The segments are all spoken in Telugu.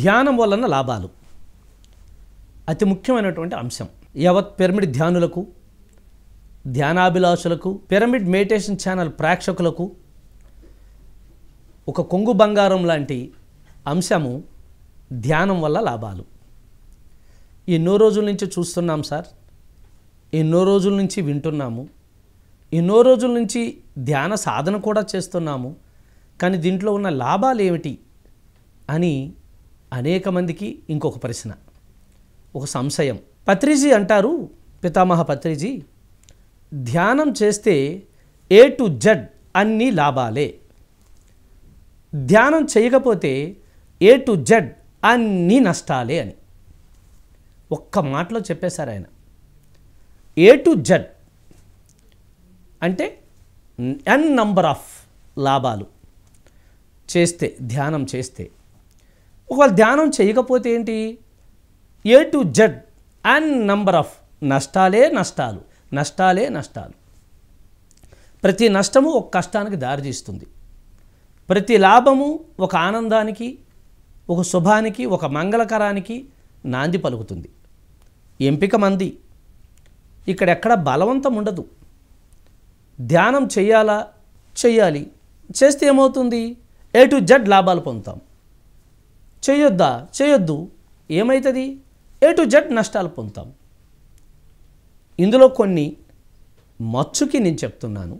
ధ్యానం వలన లాభాలు అతి ముఖ్యమైనటువంటి అంశం యావత్ పిరమిడ్ ధ్యానులకు ధ్యానాభిలాషులకు పిరమిడ్ మెడిటేషన్ ఛానల్ ప్రేక్షకులకు ఒక కొంగు బంగారం లాంటి అంశము ధ్యానం వల్ల లాభాలు ఎన్నో రోజుల నుంచి చూస్తున్నాం సార్ ఎన్నో రోజుల నుంచి వింటున్నాము ఎన్నో రోజుల నుంచి ధ్యాన సాధన కూడా చేస్తున్నాము కానీ దీంట్లో ఉన్న లాభాలు ఏమిటి అని అనేక మందికి ఇంకొక ప్రశ్న ఒక సంశయం పత్రిజీ అంటారు పితామహ పత్రిజీ ధ్యానం చేస్తే ఏ టు జడ్ అన్ని లాభాలే ధ్యానం చేయకపోతే ఏ టు జడ్ అన్ని నష్టాలే అని ఒక్క మాటలో చెప్పేశారు ఆయన ఏ టు జడ్ అంటే ఎన్ నంబర్ ఆఫ్ లాభాలు చేస్తే ధ్యానం చేస్తే ఒకవేళ ధ్యానం చేయకపోతే ఏంటి A to Z and number of నష్టాలే నష్టాలు నష్టాలే నష్టాలు ప్రతి నష్టము ఒక కష్టానికి దారితీస్తుంది ప్రతి లాభము ఒక ఆనందానికి ఒక శుభానికి ఒక మంగళకరానికి నాంది పలుకుతుంది ఎంపిక మంది ఇక్కడెక్కడ బలవంతం ఉండదు ధ్యానం చేయాలా చేయాలి చేస్తే ఏమవుతుంది ఏ టు జెడ్ లాభాలు పొందుతాం చేయొద్దా చేయొద్దు ఏమవుతుంది ఏ టు జడ్ నష్టాలు పొందుతాం ఇందులో కొన్ని మచ్చుకి నేను చెప్తున్నాను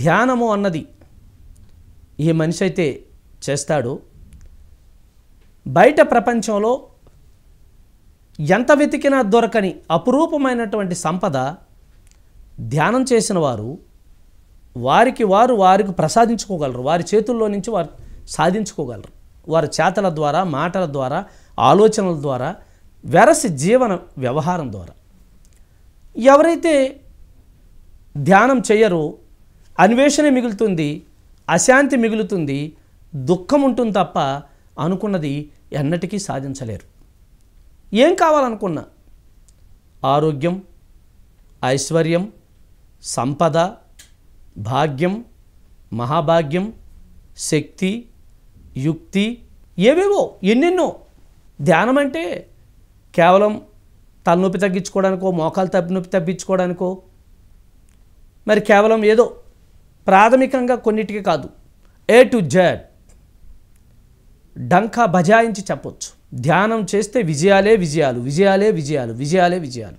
ధ్యానము అన్నది ఈ మనిషి అయితే చేస్తాడు బయట ప్రపంచంలో ఎంత వెతికినా దొరకని అపురూపమైనటువంటి సంపద ధ్యానం చేసిన వారు వారికి వారు వారికి ప్రసాదించుకోగలరు వారి చేతుల్లో నుంచి వారు సాధించుకోగలరు వారి చేతల ద్వారా మాటల ద్వారా ఆలోచనల ద్వారా వెరసి జీవన వ్యవహారం ద్వారా ఎవరైతే ధ్యానం చేయరో అన్వేషణ మిగులుతుంది అశాంతి మిగులుతుంది దుఃఖం ఉంటుంది తప్ప అనుకున్నది ఎన్నటికీ సాధించలేరు ఏం కావాలనుకున్నా ఆరోగ్యం ఐశ్వర్యం సంపద భాగ్యం మహాభాగ్యం శక్తి యుక్తి ఏవేవో ఎన్నెన్నో ధ్యానం అంటే కేవలం తలనొప్పి తగ్గించుకోవడానికో మోకాలు తప్పినొప్పి తప్పించుకోవడానికో మరి కేవలం ఏదో ప్రాథమికంగా కొన్నిటికి కాదు ఏ టు జెడ్ డంకా బజాయించి చెప్పొచ్చు ధ్యానం చేస్తే విజయాలే విజయాలు విజయాలే విజయాలు విజయాలే విజయాలు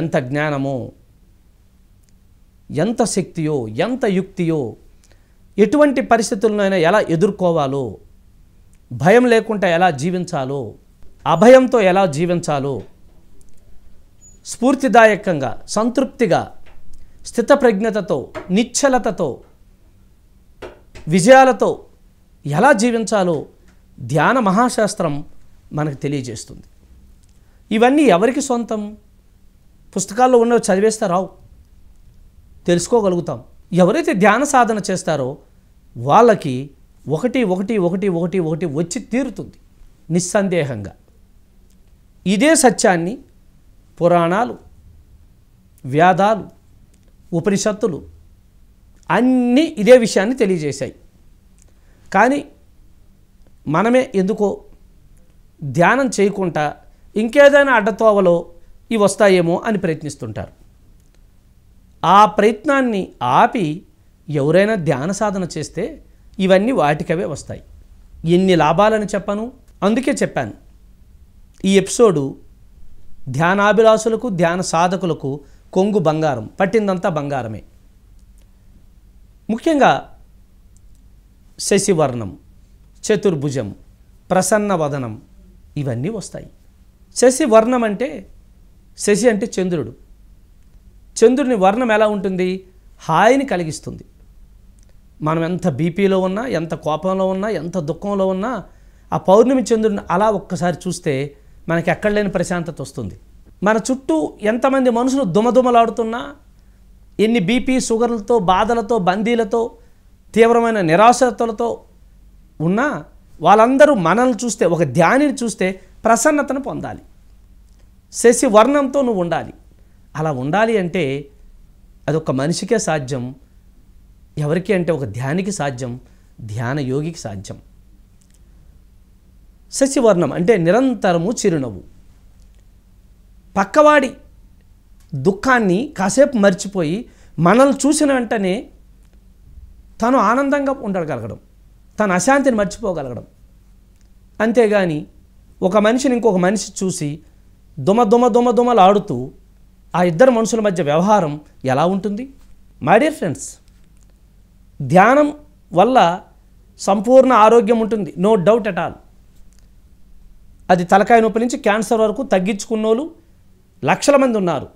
ఎంత జ్ఞానమో ఎంత శక్తియో ఎంత యుక్తియో ఎటువంటి పరిస్థితులనైనా ఎలా ఎదుర్కోవాలో భయం లేకుండా ఎలా జీవించాలో అభయంతో ఎలా జీవించాలో స్ఫూర్తిదాయకంగా సంతృప్తిగా స్థితప్రజ్ఞతతో నిశ్చలతతో విజయాలతో ఎలా జీవించాలో ధ్యాన మహాశాస్త్రం మనకు తెలియజేస్తుంది ఇవన్నీ ఎవరికి సొంతం పుస్తకాల్లో ఉన్నవి చదివేస్తే రావు తెలుసుకోగలుగుతాం ఎవరైతే ధ్యాన సాధన చేస్తారో వాళ్ళకి ఒకటి ఒకటి ఒకటి ఒకటి ఒకటి వచ్చి తీరుతుంది నిస్సందేహంగా ఇదే సత్యాన్ని పురాణాలు వ్యాధాలు ఉపనిషత్తులు అన్నీ ఇదే విషయాన్ని తెలియజేశాయి కానీ మనమే ఎందుకో ధ్యానం చేయకుండా ఇంకేదైనా అడ్డతోవలో ఇవి వస్తాయేమో అని ప్రయత్నిస్తుంటారు ఆ ప్రయత్నాన్ని ఆపి ఎవరైనా ధ్యాన సాధన చేస్తే ఇవన్నీ వాటికవే వస్తాయి ఎన్ని లాభాలని చెప్పను అందుకే చెప్పాను ఈ ఎపిసోడు ధ్యానాభిలాసులకు ధ్యాన సాధకులకు కొంగు బంగారం పట్టిందంతా బంగారమే ముఖ్యంగా శశివర్ణం చతుర్భుజం ప్రసన్న వదనం ఇవన్నీ వస్తాయి శశివర్ణం అంటే శశి అంటే చంద్రుడు చంద్రుని వర్ణం ఎలా ఉంటుంది హాయిని కలిగిస్తుంది మనం ఎంత బీపీలో ఉన్నా ఎంత కోపంలో ఉన్నా ఎంత దుఃఖంలో ఉన్నా ఆ పౌర్ణమి చంద్రుని అలా ఒక్కసారి చూస్తే మనకి ఎక్కడ లేని ప్రశాంతత వస్తుంది మన చుట్టూ ఎంతమంది మనుషులు దుమదుమలాడుతున్నా ఎన్ని బీపీ షుగర్లతో బాధలతో బందీలతో తీవ్రమైన నిరాశతలతో ఉన్నా వాళ్ళందరూ మనల్ని చూస్తే ఒక ధ్యానిని చూస్తే ప్రసన్నతను పొందాలి శశి వర్ణంతో నువ్వు ఉండాలి అలా ఉండాలి అంటే అదొక మనిషికే సాధ్యం ఎవరికి అంటే ఒక ధ్యానికి సాధ్యం ధ్యాన యోగికి సాధ్యం శశివర్ణం అంటే నిరంతరము చిరునవ్వు పక్కవాడి దుఃఖాన్ని కాసేపు మర్చిపోయి మనల్ని చూసిన వెంటనే తను ఆనందంగా ఉండగలగడం తన అశాంతిని మర్చిపోగలగడం అంతేగాని ఒక మనిషిని ఇంకొక మనిషి చూసి దుమ దుమ దుమ దుమలు ఆడుతూ ఆ ఇద్దరు మనుషుల మధ్య వ్యవహారం ఎలా ఉంటుంది మై డియర్ ఫ్రెండ్స్ ధ్యానం వల్ల సంపూర్ణ ఆరోగ్యం ఉంటుంది నో డౌట్ అట్ ఆల్ అది తలకాయ నొప్పి నుంచి క్యాన్సర్ వరకు తగ్గించుకున్నోళ్ళు లక్షల మంది ఉన్నారు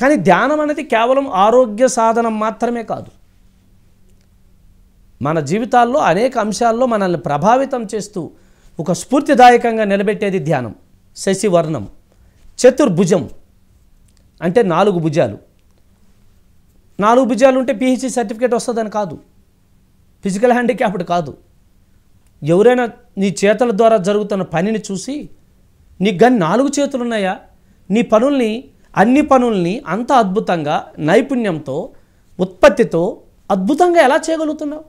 కానీ ధ్యానం అనేది కేవలం ఆరోగ్య సాధనం మాత్రమే కాదు మన జీవితాల్లో అనేక అంశాల్లో మనల్ని ప్రభావితం చేస్తూ ఒక స్ఫూర్తిదాయకంగా నిలబెట్టేది ధ్యానం శశివర్ణం చతుర్భుజం అంటే నాలుగు భుజాలు నాలుగు భుజాలు ఉంటే పిహెచ్సి సర్టిఫికేట్ వస్తుందని కాదు ఫిజికల్ హ్యాండిక్యాప్డ్ కాదు ఎవరైనా నీ చేతల ద్వారా జరుగుతున్న పనిని చూసి నీకు కానీ నాలుగు చేతులు ఉన్నాయా నీ పనుల్ని అన్ని పనుల్ని అంత అద్భుతంగా నైపుణ్యంతో ఉత్పత్తితో అద్భుతంగా ఎలా చేయగలుగుతున్నావు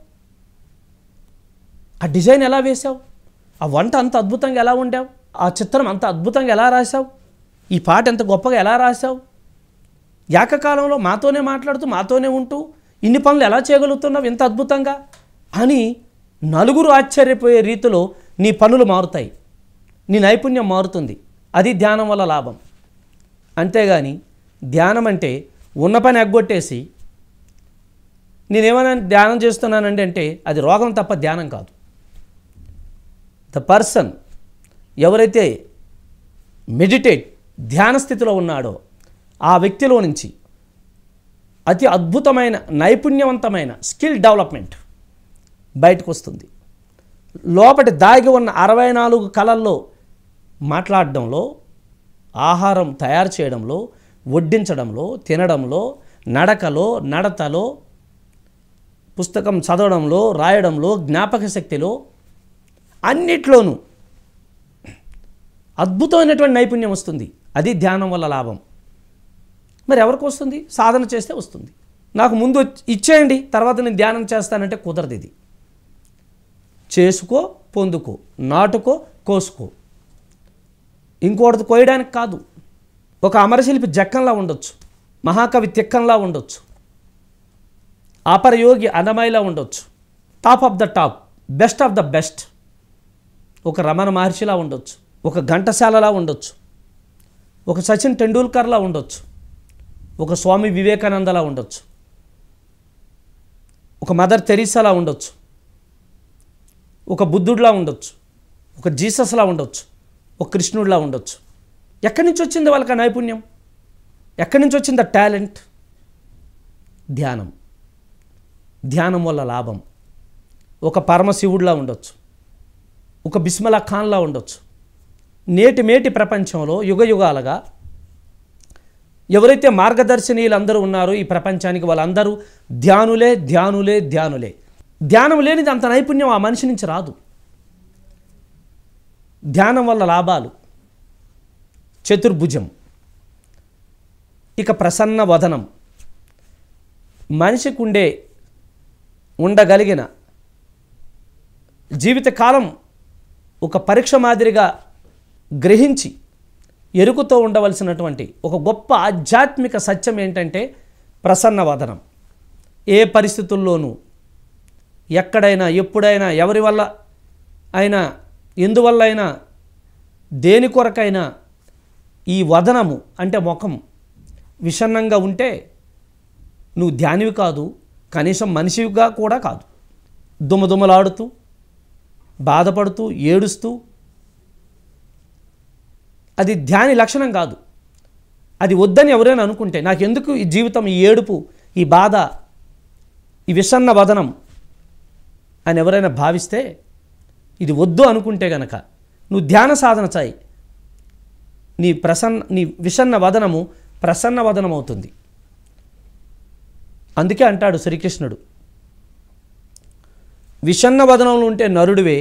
ఆ డిజైన్ ఎలా వేశావు ఆ వంట అంత అద్భుతంగా ఎలా ఉండావు ఆ చిత్రం అంత అద్భుతంగా ఎలా రాశావు ఈ పాట ఎంత గొప్పగా ఎలా రాశావు ఏకకాలంలో మాతోనే మాట్లాడుతూ మాతోనే ఉంటూ ఇన్ని పనులు ఎలా చేయగలుగుతున్నావు ఇంత అద్భుతంగా అని నలుగురు ఆశ్చర్యపోయే రీతిలో నీ పనులు మారుతాయి నీ నైపుణ్యం మారుతుంది అది ధ్యానం వల్ల లాభం అంతేగాని ధ్యానం అంటే ఉన్న పని ఎగ్గొట్టేసి నేనేమైనా ధ్యానం చేస్తున్నానండి అంటే అది రోగం తప్ప ధ్యానం కాదు ద పర్సన్ ఎవరైతే మెడిటేట్ ధ్యాన స్థితిలో ఉన్నాడో ఆ వ్యక్తిలో నుంచి అతి అద్భుతమైన నైపుణ్యవంతమైన స్కిల్ డెవలప్మెంట్ బయటకు వస్తుంది లోపటి దాగి ఉన్న అరవై నాలుగు కళల్లో మాట్లాడడంలో ఆహారం తయారు చేయడంలో వడ్డించడంలో తినడంలో నడకలో నడతలో పుస్తకం చదవడంలో రాయడంలో జ్ఞాపక శక్తిలో అన్నిట్లోనూ అద్భుతమైనటువంటి నైపుణ్యం వస్తుంది అది ధ్యానం వల్ల లాభం మరి ఎవరికి వస్తుంది సాధన చేస్తే వస్తుంది నాకు ముందు ఇచ్చేయండి తర్వాత నేను ధ్యానం చేస్తానంటే కుదరదు ఇది చేసుకో పొందుకో నాటుకో కోసుకో ఇంకోటి కోయడానికి కాదు ఒక అమరశిల్పి జక్కంలా ఉండొచ్చు మహాకవి తిక్కంలా ఉండొచ్చు అపరయోగి అనమైలా ఉండొచ్చు top of the top best of the best ఒక రమణ మహర్షిలా ఉండొచ్చు ఒక ఘంటశాలలా ఉండొచ్చు ఒక సచిన్ టెండూల్కర్లా ఉండొచ్చు ఒక స్వామి వివేకానందలా ఉండొచ్చు ఒక మదర్ తెరీసాలా ఉండొచ్చు ఒక బుద్ధుడిలా ఉండొచ్చు ఒక జీసస్లా ఉండొచ్చు ఒక కృష్ణుడిలా ఉండొచ్చు ఎక్కడి నుంచి వచ్చింది వాళ్ళకి ఆ నైపుణ్యం ఎక్కడి నుంచి వచ్చింది ఆ టాలెంట్ ధ్యానం ధ్యానం వల్ల లాభం ఒక పరమశివుడిలా ఉండొచ్చు ఒక బిస్మలా ఖాన్లా ఉండొచ్చు నేటి మేటి ప్రపంచంలో యుగ యుగాలుగా ఎవరైతే అందరూ ఉన్నారో ఈ ప్రపంచానికి వాళ్ళందరూ ధ్యానులే ధ్యానులే ధ్యానులే ధ్యానం లేనిది అంత నైపుణ్యం ఆ మనిషి నుంచి రాదు ధ్యానం వల్ల లాభాలు చతుర్భుజం ఇక ప్రసన్న వదనం మనిషికుండే ఉండగలిగిన జీవితకాలం ఒక పరీక్ష మాదిరిగా గ్రహించి ఎరుకుతో ఉండవలసినటువంటి ఒక గొప్ప ఆధ్యాత్మిక సత్యం ఏంటంటే ప్రసన్నవదనం ఏ పరిస్థితుల్లోనూ ఎక్కడైనా ఎప్పుడైనా ఎవరి వల్ల అయినా ఎందువల్ల అయినా దేని కొరకైనా ఈ వదనము అంటే ముఖం విషన్నంగా ఉంటే నువ్వు ధ్యానివి కాదు కనీసం మనిషిగా కూడా కాదు దుమదుమలాడుతూ బాధపడుతూ ఏడుస్తూ అది ధ్యాని లక్షణం కాదు అది వద్దని ఎవరైనా అనుకుంటే నాకెందుకు ఈ జీవితం ఈ ఏడుపు ఈ బాధ ఈ విషన్న వదనం అని ఎవరైనా భావిస్తే ఇది వద్దు అనుకుంటే గనక నువ్వు ధ్యాన సాధన చాయి నీ ప్రసన్న నీ విషన్న వదనము ప్రసన్న వదనం అవుతుంది అందుకే అంటాడు శ్రీకృష్ణుడు విషన్న వదనంలో ఉంటే నరుడివే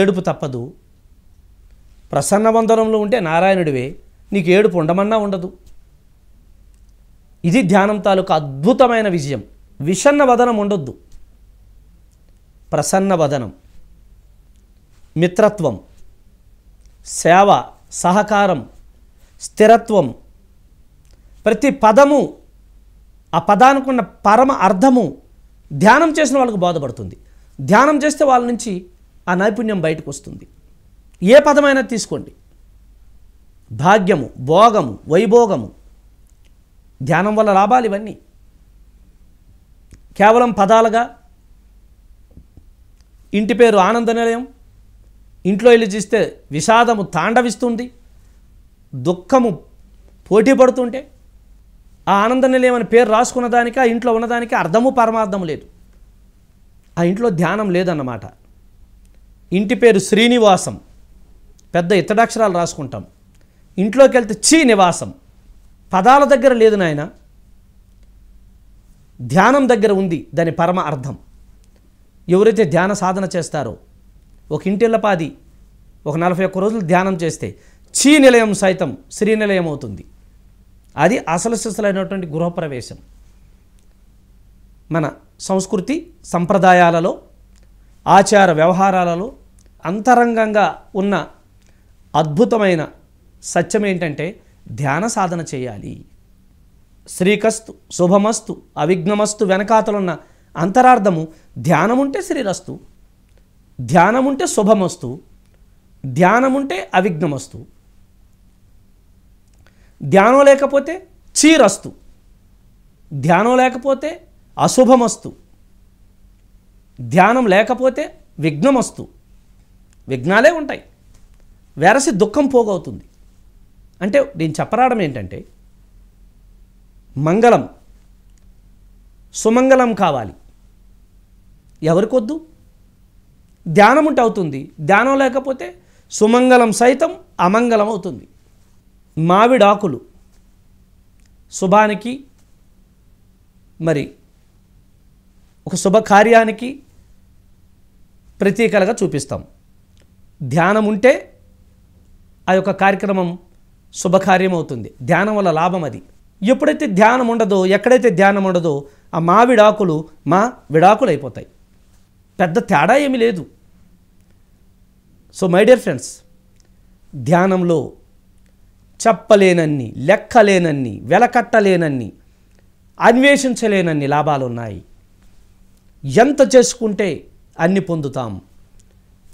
ఏడుపు తప్పదు ప్రసన్నవందనంలో ఉంటే నారాయణుడివే నీకు ఏడుపు ఉండమన్నా ఉండదు ఇది ధ్యానం తాలూకు అద్భుతమైన విజయం విషన్న వదనం ఉండొద్దు ప్రసన్న వదనం మిత్రత్వం సేవ సహకారం స్థిరత్వం ప్రతి పదము ఆ పదానికి ఉన్న పరమ అర్థము ధ్యానం చేసిన వాళ్ళకు బాధపడుతుంది ధ్యానం చేస్తే వాళ్ళ నుంచి ఆ నైపుణ్యం బయటకు వస్తుంది ఏ పదమైనా తీసుకోండి భాగ్యము భోగము వైభోగము ధ్యానం వల్ల లాభాలు ఇవన్నీ కేవలం పదాలుగా ఇంటి పేరు ఆనంద నిలయం ఇంట్లో వెళ్ళి చూస్తే విషాదము తాండవిస్తుంది దుఃఖము పోటీ పడుతుంటే ఆ ఆనంద నిలయం అనే పేరు రాసుకున్న దానికి ఆ ఇంట్లో ఉన్నదానికి అర్థము పరమార్థము లేదు ఆ ఇంట్లో ధ్యానం లేదన్నమాట ఇంటి పేరు శ్రీనివాసం పెద్ద ఇతడాక్షరాలు రాసుకుంటాం ఇంట్లోకి వెళ్తే చీ నివాసం పదాల దగ్గర లేదు నాయన ధ్యానం దగ్గర ఉంది దాని పరమ అర్థం ఎవరైతే ధ్యాన సాధన చేస్తారో ఒక ఇంటిల్లపాది ఒక నలభై ఒక్క రోజులు ధ్యానం చేస్తే చీ నిలయం సైతం శ్రీ నిలయం అవుతుంది అది అసలు సిసలైనటువంటి గృహప్రవేశం మన సంస్కృతి సంప్రదాయాలలో ఆచార వ్యవహారాలలో అంతరంగంగా ఉన్న అద్భుతమైన సత్యం ఏంటంటే ధ్యాన సాధన చేయాలి శ్రీకస్తు శుభమస్తు అవిఘ్నమస్తు వెనకాతలున్న అంతరార్థము ధ్యానముంటే శ్రీరస్తు ధ్యానముంటే శుభమస్తు ధ్యానముంటే అవిఘ్నమస్తు ధ్యానం లేకపోతే చీరస్తు ధ్యానం లేకపోతే అశుభమస్తు ధ్యానం లేకపోతే విఘ్నమస్తు విఘ్నాలే ఉంటాయి వెరసి దుఃఖం పోగవుతుంది అంటే నేను చెప్పరాడం ఏంటంటే మంగళం సుమంగళం కావాలి ఎవరికొద్దు ధ్యానం ఉంటే అవుతుంది ధ్యానం లేకపోతే సుమంగళం సైతం అమంగళం అవుతుంది మావిడాకులు శుభానికి మరి ఒక శుభకార్యానికి ప్రతీకలుగా చూపిస్తాం ధ్యానం ఉంటే ఆ యొక్క కార్యక్రమం శుభకార్యం అవుతుంది ధ్యానం వల్ల లాభం అది ఎప్పుడైతే ధ్యానం ఉండదో ఎక్కడైతే ధ్యానం ఉండదో ఆ మా విడాకులు మా విడాకులు అయిపోతాయి పెద్ద తేడా ఏమీ లేదు సో మై డియర్ ఫ్రెండ్స్ ధ్యానంలో చెప్పలేనన్ని లెక్కలేనన్ని వెలకట్టలేనన్ని అన్వేషించలేనన్ని లాభాలు ఉన్నాయి ఎంత చేసుకుంటే అన్ని పొందుతాం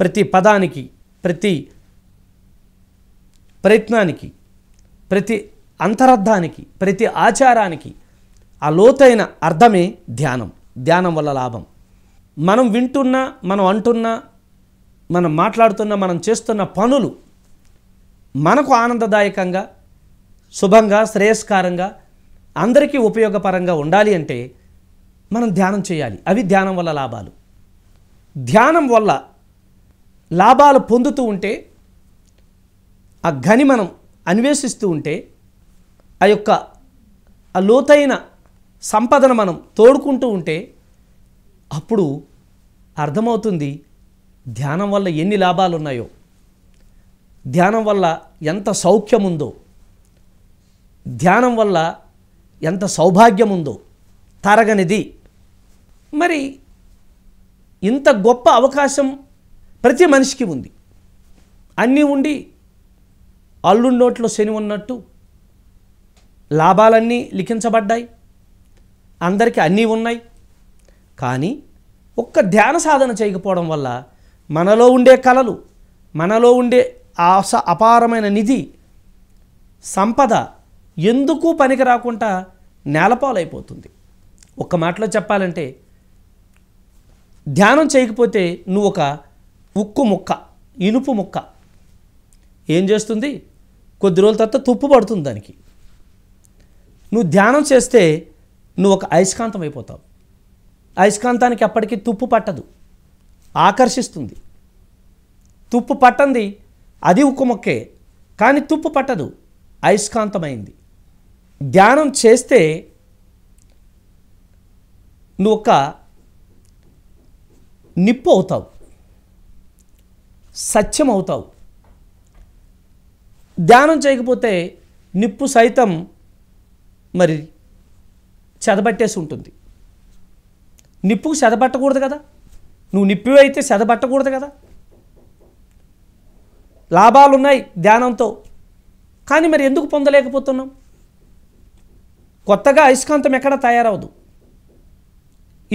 ప్రతి పదానికి ప్రతి ప్రయత్నానికి ప్రతి అంతరార్థానికి ప్రతి ఆచారానికి ఆ లోతైన అర్థమే ధ్యానం ధ్యానం వల్ల లాభం మనం వింటున్నా మనం అంటున్నా మనం మాట్లాడుతున్న మనం చేస్తున్న పనులు మనకు ఆనందదాయకంగా శుభంగా శ్రేయస్కారంగా అందరికీ ఉపయోగపరంగా ఉండాలి అంటే మనం ధ్యానం చేయాలి అవి ధ్యానం వల్ల లాభాలు ధ్యానం వల్ల లాభాలు పొందుతూ ఉంటే ఆ గని మనం అన్వేషిస్తూ ఉంటే ఆ యొక్క ఆ లోతైన సంపదను మనం తోడుకుంటూ ఉంటే అప్పుడు అర్థమవుతుంది ధ్యానం వల్ల ఎన్ని లాభాలు ఉన్నాయో ధ్యానం వల్ల ఎంత సౌఖ్యం ఉందో ధ్యానం వల్ల ఎంత సౌభాగ్యం ఉందో తరగనిది మరి ఇంత గొప్ప అవకాశం ప్రతి మనిషికి ఉంది అన్నీ ఉండి అల్లు నోట్లో శని ఉన్నట్టు లాభాలన్నీ లిఖించబడ్డాయి అందరికీ అన్నీ ఉన్నాయి కానీ ఒక్క ధ్యాన సాధన చేయకపోవడం వల్ల మనలో ఉండే కళలు మనలో ఉండే ఆస అపారమైన నిధి సంపద ఎందుకు పనికి రాకుండా నేలపాలైపోతుంది ఒక్క మాటలో చెప్పాలంటే ధ్యానం చేయకపోతే నువ్వు ఒక ఉక్కు ముక్క ఇనుపు ముక్క ఏం చేస్తుంది కొద్ది రోజుల తర్వాత తుప్పు పడుతుంది దానికి నువ్వు ధ్యానం చేస్తే నువ్వు ఒక అయస్కాంతం అయిపోతావు అయస్కాంతానికి అప్పటికి తుప్పు పట్టదు ఆకర్షిస్తుంది తుప్పు పట్టంది అది ఒక మొక్కే కానీ తుప్పు పట్టదు అయస్కాంతమైంది ధ్యానం చేస్తే నువ్వు ఒక నిప్పు అవుతావు సత్యం అవుతావు ధ్యానం చేయకపోతే నిప్పు సైతం మరి చెదబట్టేసి ఉంటుంది నిప్పుకు చెదబట్టకూడదు కదా నువ్వు నిప్పు అయితే చెదబట్టకూడదు కదా లాభాలు ఉన్నాయి ధ్యానంతో కానీ మరి ఎందుకు పొందలేకపోతున్నాం కొత్తగా అయస్కాంతం ఎక్కడ తయారవదు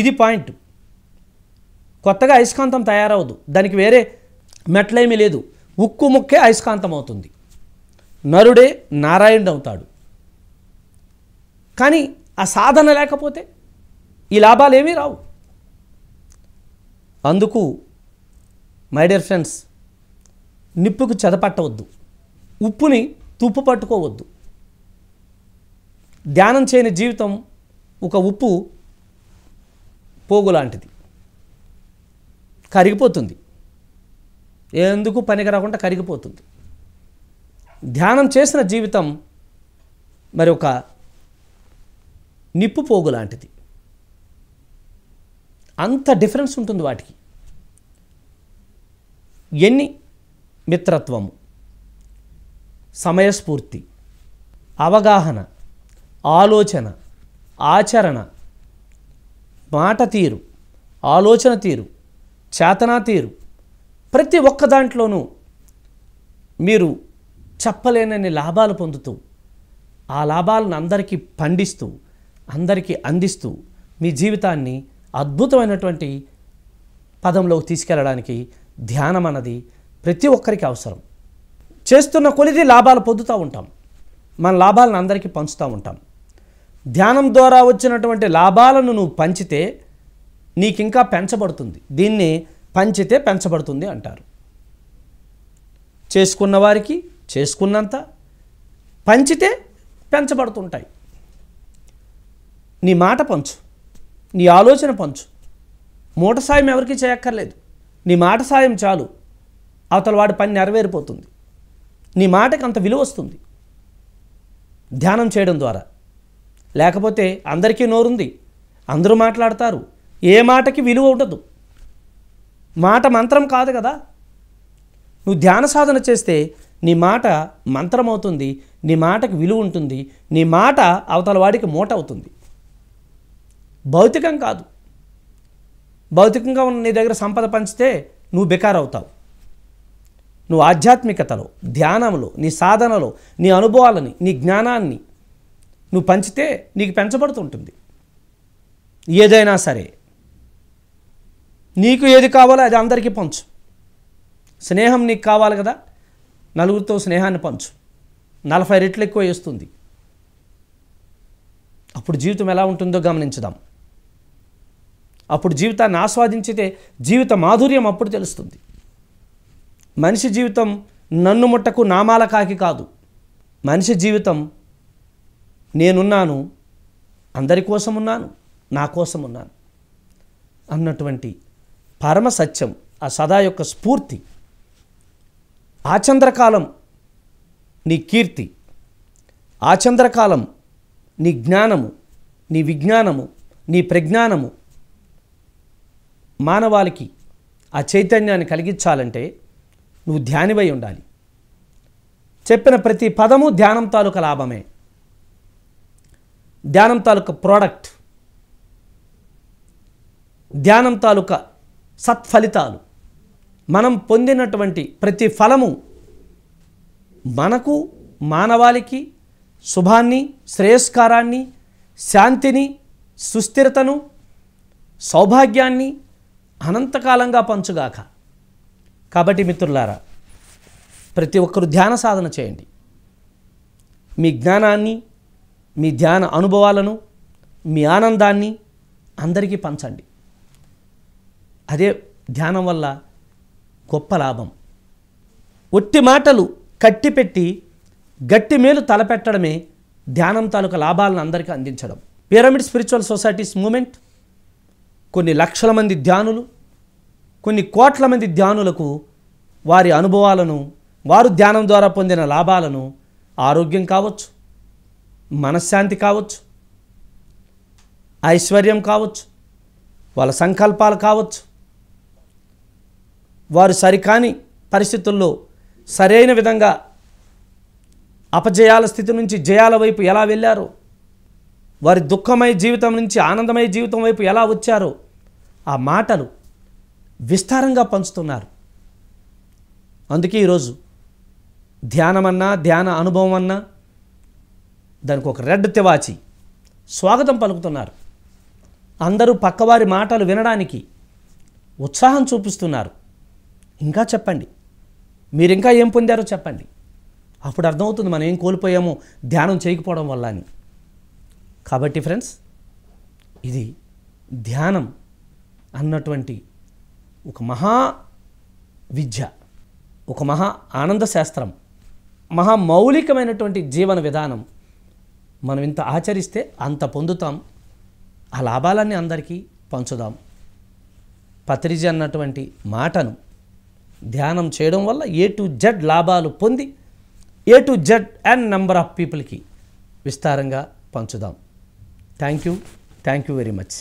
ఇది పాయింట్ కొత్తగా అయస్కాంతం తయారవదు దానికి వేరే మెట్లేమీ లేదు ఉక్కు ముక్కే అయస్కాంతం అవుతుంది నరుడే నారాయణుడు అవుతాడు కానీ ఆ సాధన లేకపోతే ఈ లాభాలు ఏమీ రావు అందుకు మై డియర్ ఫ్రెండ్స్ నిప్పుకు చెదపట్టవద్దు ఉప్పుని తుప్పు పట్టుకోవద్దు ధ్యానం చేయని జీవితం ఒక ఉప్పు పోగు లాంటిది కరిగిపోతుంది ఎందుకు పనికి రాకుండా కరిగిపోతుంది ధ్యానం చేసిన జీవితం మరి ఒక నిప్పు పోగు లాంటిది అంత డిఫరెన్స్ ఉంటుంది వాటికి ఎన్ని మిత్రత్వము సమయస్ఫూర్తి అవగాహన ఆలోచన ఆచరణ మాట తీరు ఆలోచన తీరు చేతనా తీరు ప్రతి ఒక్క దాంట్లోనూ మీరు చెప్పలేనని లాభాలు పొందుతూ ఆ లాభాలను అందరికీ పండిస్తూ అందరికీ అందిస్తూ మీ జీవితాన్ని అద్భుతమైనటువంటి పదంలోకి తీసుకెళ్ళడానికి ధ్యానం అన్నది ప్రతి ఒక్కరికి అవసరం చేస్తున్న కొలిది లాభాలు పొందుతూ ఉంటాం మన లాభాలను అందరికీ పంచుతూ ఉంటాం ధ్యానం ద్వారా వచ్చినటువంటి లాభాలను నువ్వు పంచితే నీకు ఇంకా పెంచబడుతుంది దీన్ని పంచితే పెంచబడుతుంది అంటారు చేసుకున్న వారికి చేసుకున్నంత పంచితే పెంచబడుతుంటాయి నీ మాట పంచు నీ ఆలోచన పంచు మూట సాయం ఎవరికి చేయక్కర్లేదు నీ మాట సాయం చాలు అవతల వాడి పని నెరవేరిపోతుంది నీ మాటకు అంత విలువ వస్తుంది ధ్యానం చేయడం ద్వారా లేకపోతే అందరికీ నోరుంది అందరూ మాట్లాడతారు ఏ మాటకి విలువ ఉండదు మాట మంత్రం కాదు కదా నువ్వు ధ్యాన సాధన చేస్తే నీ మాట మంత్రమవుతుంది నీ మాటకు విలువ ఉంటుంది నీ మాట అవతల వాడికి మూట అవుతుంది భౌతికం కాదు భౌతికంగా ఉన్న నీ దగ్గర సంపద పంచితే నువ్వు బెకారవుతావు నువ్వు ఆధ్యాత్మికతలో ధ్యానంలో నీ సాధనలో నీ అనుభవాలని నీ జ్ఞానాన్ని నువ్వు పంచితే నీకు పెంచబడుతుంటుంది ఏదైనా సరే నీకు ఏది కావాలో అది అందరికీ పంచు స్నేహం నీకు కావాలి కదా నలుగురితో స్నేహాన్ని పంచు నలభై రెట్లు ఎక్కువ వేస్తుంది అప్పుడు జీవితం ఎలా ఉంటుందో గమనించదాం అప్పుడు జీవితాన్ని ఆస్వాదించితే జీవిత మాధుర్యం అప్పుడు తెలుస్తుంది మనిషి జీవితం నన్ను ముట్టకు నామాల కాకి కాదు మనిషి జీవితం నేనున్నాను అందరి కోసం ఉన్నాను నా కోసం ఉన్నాను అన్నటువంటి పరమ సత్యం ఆ సదా యొక్క స్ఫూర్తి ఆచంద్రకాలం నీ కీర్తి ఆచంద్రకాలం నీ జ్ఞానము నీ విజ్ఞానము నీ ప్రజ్ఞానము మానవాళికి ఆ చైతన్యాన్ని కలిగించాలంటే నువ్వు ధ్యానివై ఉండాలి చెప్పిన ప్రతి పదము ధ్యానం తాలూకా లాభమే ధ్యానం తాలూకా ప్రోడక్ట్ ధ్యానం తాలూకా సత్ఫలితాలు మనం పొందినటువంటి ప్రతి ఫలము మనకు మానవాళికి శుభాన్ని శ్రేయస్కారాన్ని శాంతిని సుస్థిరతను సౌభాగ్యాన్ని అనంతకాలంగా పంచుగాక కాబట్టి మిత్రులారా ప్రతి ఒక్కరు ధ్యాన సాధన చేయండి మీ జ్ఞానాన్ని మీ ధ్యాన అనుభవాలను మీ ఆనందాన్ని అందరికీ పంచండి అదే ధ్యానం వల్ల గొప్ప లాభం ఒట్టి మాటలు కట్టిపెట్టి గట్టి మేలు తలపెట్టడమే ధ్యానం తాలూకు లాభాలను అందరికీ అందించడం పిరమిడ్ స్పిరిచువల్ సొసైటీస్ మూమెంట్ కొన్ని లక్షల మంది ధ్యానులు కొన్ని కోట్ల మంది ధ్యానులకు వారి అనుభవాలను వారు ధ్యానం ద్వారా పొందిన లాభాలను ఆరోగ్యం కావచ్చు మనశ్శాంతి కావచ్చు ఐశ్వర్యం కావచ్చు వాళ్ళ సంకల్పాలు కావచ్చు వారు సరికాని పరిస్థితుల్లో సరైన విధంగా అపజయాల స్థితి నుంచి జయాల వైపు ఎలా వెళ్ళారు వారి దుఃఖమయ జీవితం నుంచి ఆనందమయ జీవితం వైపు ఎలా వచ్చారో ఆ మాటలు విస్తారంగా పంచుతున్నారు అందుకే ఈరోజు ధ్యానమన్నా ధ్యాన అనుభవం అన్నా దానికి ఒక రెడ్ తివాచి స్వాగతం పలుకుతున్నారు అందరూ పక్కవారి మాటలు వినడానికి ఉత్సాహం చూపిస్తున్నారు ఇంకా చెప్పండి మీరు ఇంకా ఏం పొందారో చెప్పండి అప్పుడు అర్థమవుతుంది మనం ఏం కోల్పోయామో ధ్యానం చేయకపోవడం వల్ల అని కాబట్టి ఫ్రెండ్స్ ఇది ధ్యానం అన్నటువంటి ఒక మహా విద్య ఒక మహా ఆనంద శాస్త్రం మహా మౌలికమైనటువంటి జీవన విధానం మనం ఇంత ఆచరిస్తే అంత పొందుతాం ఆ లాభాలన్నీ అందరికీ పంచుదాం పత్రిజ అన్నటువంటి మాటను ధ్యానం చేయడం వల్ల ఏ టు జెడ్ లాభాలు పొంది A to Z and number of పీపుల్కి విస్తారంగా పంచుదాం thank you thank you very much